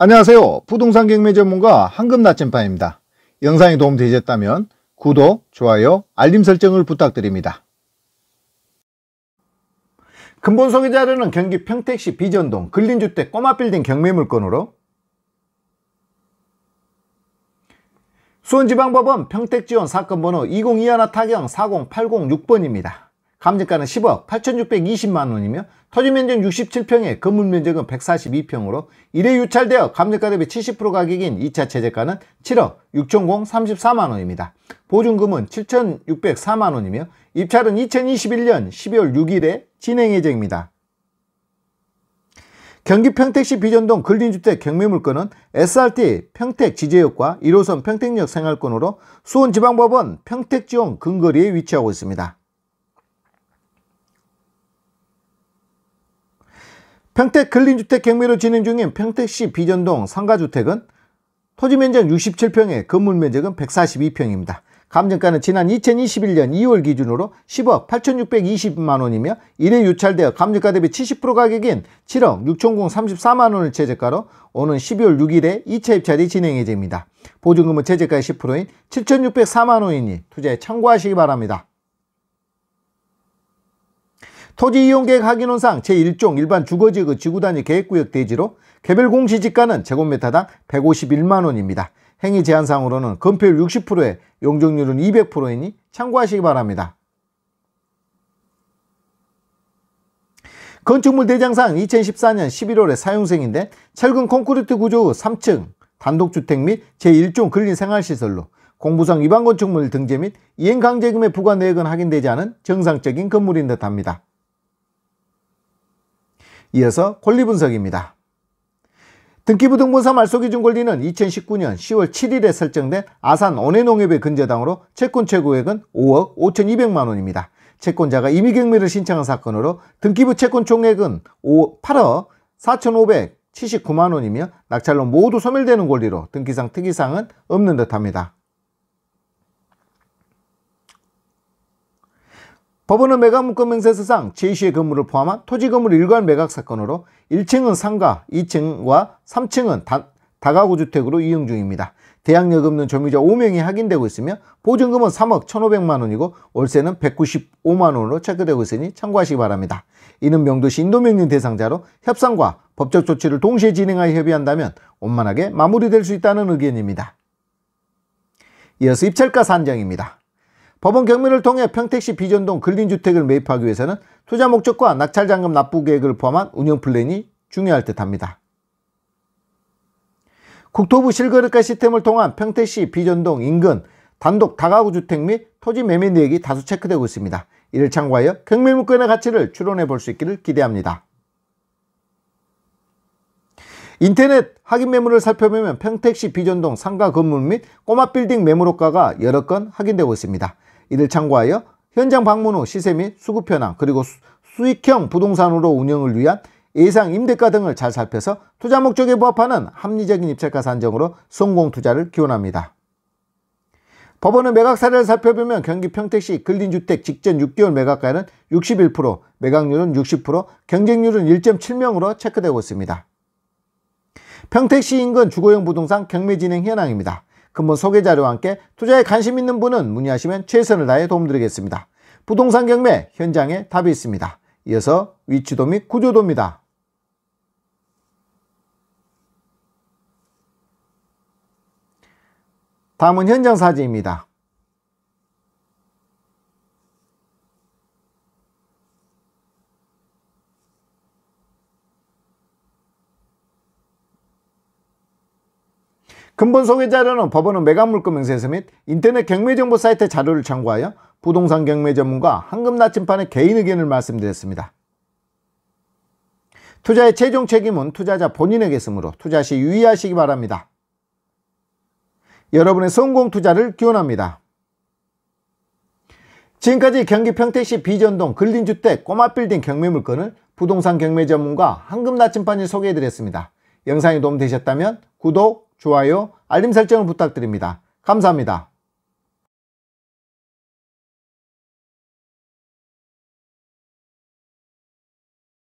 안녕하세요. 부동산 경매 전문가 황금 나침반입니다. 영상이 도움되셨다면 구독, 좋아요, 알림 설정을 부탁드립니다. 근본 소개 자료는 경기 평택시 비전동 근린주택 꼬마빌딩 경매 물건으로 수원지방법원 평택지원 사건번호 2021 타경 40806번입니다. 감정가는 10억 8,620만 원이며 토지 면적 67평에 건물 면적은 142평으로 1회 유찰되어 감정가 대비 70% 가격인 2차 최저가는 7억 6,034만 원입니다. 보증금은 7,604만 원이며 입찰은 2021년 12월 6일에 진행 예정입니다. 경기 평택시 비전동 근린주택 경매물건은 SRT 평택 지재역과 1호선 평택역 생활권으로 수원지방법원 평택지원 근거리에 위치하고 있습니다. 평택 근린주택 경매로 진행 중인 평택시 비전동 상가주택은 토지 면적 67평에 건물 면적은 142평입니다. 감정가는 지난 2021년 2월 기준으로 10억 8,620만원이며 이래 유찰되어 감정가 대비 70% 가격인 7억 6,034만원을 최저가로 오는 12월 6일에 2차 입찰이 진행 이됩니다 보증금은 최저가의 10%인 7,604만원이니 투자에 참고하시기 바랍니다. 토지 이용계획 확인원상 제1종 일반 주거지구 그 지구단위 계획구역 대지로 개별 공시지가는 제곱미터당 151만원입니다. 행위 제한상으로는 건폐율 60%에 용적률은 200%이니 참고하시기 바랍니다. 건축물 대장상 2014년 11월에 사용생인데 철근 콘크리트 구조 3층 단독주택 및 제1종 근린생활시설로 공부상 위반 건축물 등재 및 이행강제금의 부과 내역은 확인되지 않은 정상적인 건물인 듯합니다. 이어서 권리분석입니다. 등기부등본사 말소기준 권리는 2019년 10월 7일에 설정된 아산 원해농협의 근저당으로 채권 최고액은 5억 5,200만원입니다. 채권자가 임의경매를 신청한 사건으로 등기부 채권 총액은 5, 8억 4,579만원이며 낙찰로 모두 소멸되는 권리로 등기상 특이사항은 없는 듯합니다. 법원은 매각 문건 명세서상 제시의 건물을 포함한 토지 건물 일괄 매각 사건으로 1층은 상가, 2층과 3층은 다, 다가구 주택으로 이용 중입니다. 대항력 없는 점유자 5명이 확인되고 있으며 보증금은 3억 1,500만 원이고 월세는 195만 원으로 체크되고 있으니 참고하시기 바랍니다. 이는 명도시 인도명령 대상자로 협상과 법적 조치를 동시에 진행하여 협의한다면 원만하게 마무리될 수 있다는 의견입니다. 이어서 입찰가 산정입니다. 법원 경매를 통해 평택시 비전동 근린주택을 매입하기 위해서는 투자 목적과 낙찰잔금 납부 계획을 포함한 운영 플랜이 중요할 듯합니다. 국토부 실거래가 시스템을 통한 평택시 비전동 인근 단독 다가구 주택 및 토지 매매 내역이 다수 체크되고 있습니다. 이를 참고하여 경매 물건의 가치를 추론해 볼 수 있기를 기대합니다. 인터넷 확인 매물을 살펴보면 평택시 비전동 상가 건물 및 꼬마 빌딩 매물호가가 여러 건 확인되고 있습니다. 이를 참고하여 현장 방문 후 시세 및 수급 현황 그리고 수, 익형 부동산으로 운영을 위한 예상 임대가 등을 잘 살펴서 투자 목적에 부합하는 합리적인 입찰가 산정으로 성공 투자를 기원합니다. 법원의 매각 사례를 살펴보면 경기 평택시 근린주택 직전 6개월 매각가는 61%, 매각률은 60%, 경쟁률은 1.7명으로 체크되고 있습니다. 평택시 인근 주거용 부동산 경매 진행 현황입니다. 근본 소개 자료와 함께 투자에 관심 있는 분은 문의하시면 최선을 다해 도움드리겠습니다. 부동산 경매 현장에 답이 있습니다. 이어서 위치도 및 구조도입니다. 다음은 현장 사진입니다. 근본소개 자료는 법원은 매각물권 명세서 및 인터넷 경매정보 사이트 자료를 참고하여 부동산 경매 전문가 황금 나침판의 개인 의견을 말씀드렸습니다. 투자의 최종 책임은 투자자 본인에게 있으므로 투자 시 유의하시기 바랍니다. 여러분의 성공 투자를 기원합니다. 지금까지 경기 평택시 비전동 근린주택 꼬마빌딩 경매 물건을 부동산 경매 전문가 황금 나침판이 소개해드렸습니다. 영상이 도움되셨다면 구독, 좋아요, 알림 설정을 부탁드립니다. 감사합니다.